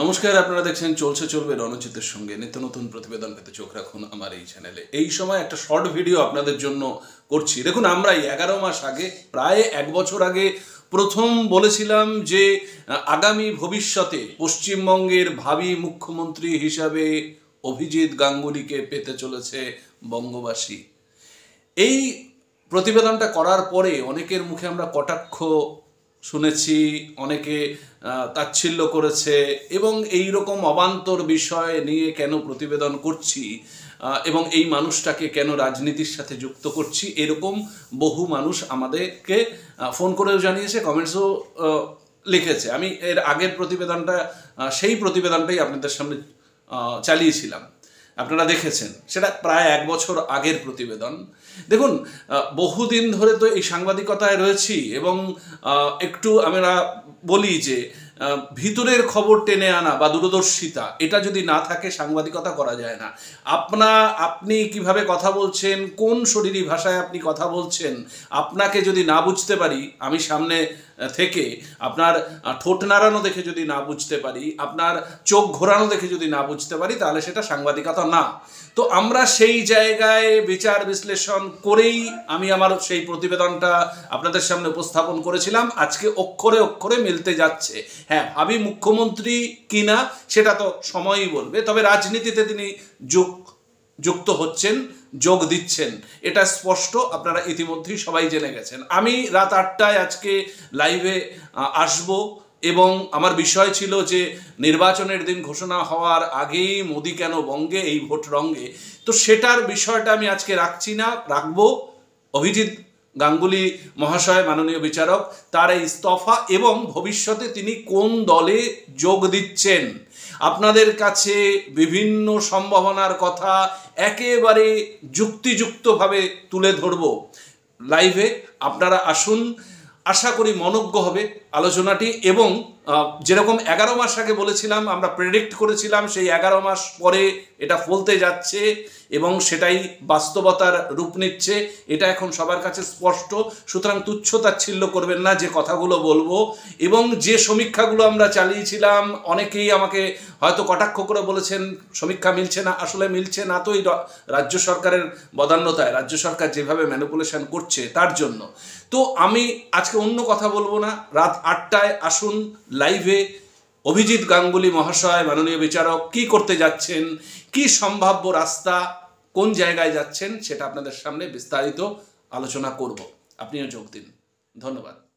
নমস্কার আপনারা দেখছেন চলছে চলবে রণচিতের সঙ্গে নিত্য নতুন প্রতিবেদন পেতে চোখ রাখুন আমার এই চ্যানেলে এই সময় একটা শর্ট ভিডিও আপনাদের জন্য করছি দেখুন আমরা এগারো মাস আগে প্রায় এক বছর আগে প্রথম বলেছিলাম যে আগামী ভবিষ্যতে পশ্চিমবঙ্গের ভাবি মুখ্যমন্ত্রী হিসাবে অভিজিৎ গাঙ্গুলিকে পেতে চলেছে বঙ্গবাসী এই প্রতিবেদনটা করার পরে অনেকের মুখে আমরা কটাক্ষ শুনেছি অনেকে তাচ্ছিল্য করেছে এবং এই রকম অবান্তর বিষয় নিয়ে কেন প্রতিবেদন করছি এবং এই মানুষটাকে কেন রাজনীতির সাথে যুক্ত করছি এরকম বহু মানুষ আমাদেরকে ফোন করেও জানিয়েছে কমেন্টসও লিখেছে আমি এর আগের প্রতিবেদনটা সেই প্রতিবেদনটাই আপনাদের সামনে চালিয়েছিলাম আপনারা দেখেছেন সেটা প্রায় এক বছর আগের প্রতিবেদন দেখুন বহুদিন ধরে তো এই সাংবাদিকতায় রয়েছি এবং একটু আমরা বলি যে ভিতরের খবর টেনে আনা বা দূরদর্শিতা এটা যদি না থাকে সাংবাদিকতা করা যায় না আপনা আপনি কিভাবে কথা বলছেন কোন শরীরী ভাষায় আপনি কথা বলছেন আপনাকে যদি না বুঝতে পারি আমি সামনে থেকে আপনার ঠোঁট নাড়ানো দেখে যদি না বুঝতে পারি আপনার চোখ ঘোরানো দেখে যদি না বুঝতে পারি তাহলে সেটা সাংবাদিকতা না তো আমরা সেই জায়গায় বিচার বিশ্লেষণ করেই আমি আমার সেই প্রতিবেদনটা আপনাদের সামনে উপস্থাপন করেছিলাম আজকে অক্ষরে অক্ষরে মিলতে যাচ্ছে হ্যাঁ আমি মুখ্যমন্ত্রী কিনা সেটা তো সময়ই বলবে তবে রাজনীতিতে তিনি যুক্ত হচ্ছেন যোগ দিচ্ছেন এটা স্পষ্ট আপনারা ইতিমধ্যেই সবাই জেনে গেছেন আমি রাত আটটায় আজকে লাইভে আসব এবং আমার বিষয় ছিল যে নির্বাচনের দিন ঘোষণা হওয়ার আগেই মোদি কেন বঙ্গে এই ভোট রঙ্গে তো সেটার বিষয়টা আমি আজকে রাখছি না রাখবো অভিজিৎ গাঙ্গুলি মহাশয় মাননীয় বিচারক তার এই ইস্তফা এবং ভবিষ্যতে তিনি কোন দলে যোগ দিচ্ছেন আপনাদের কাছে বিভিন্ন সম্ভাবনার কথা একেবারে যুক্তিযুক্তভাবে তুলে ধরব লাইভে আপনারা আসুন আশা করি মনজ্ঞ হবে আলোচনাটি এবং যেরকম এগারো মাস আগে বলেছিলাম আমরা প্রেডিক্ট করেছিলাম সেই এগারো মাস পরে এটা ফলতে যাচ্ছে এবং সেটাই বাস্তবতার রূপ নিচ্ছে এটা এখন সবার কাছে স্পষ্ট সুতরাং তুচ্ছতাচ্ছিল্য করবেন না যে কথাগুলো বলবো এবং যে সমীক্ষাগুলো আমরা চালিয়েছিলাম অনেকেই আমাকে হয়তো কটাক্ষ করে বলেছেন সমীক্ষা মিলছে না আসলে মিলছে না তো এই রাজ্য সরকারের বদান্যতায় রাজ্য সরকার যেভাবে ম্যানিপুলেশন করছে তার জন্য তো আমি আজকে অন্য কথা বলবো না রাত আটটায় আসুন লাইভে অভিজিৎ গাঙ্গুলি মহাশয় মাননীয় বিচারক কি করতে যাচ্ছেন কি সম্ভাব্য রাস্তা কোন জায়গায় যাচ্ছেন সেটা আপনাদের সামনে বিস্তারিত আলোচনা করব আপনিও যোগ দিন ধন্যবাদ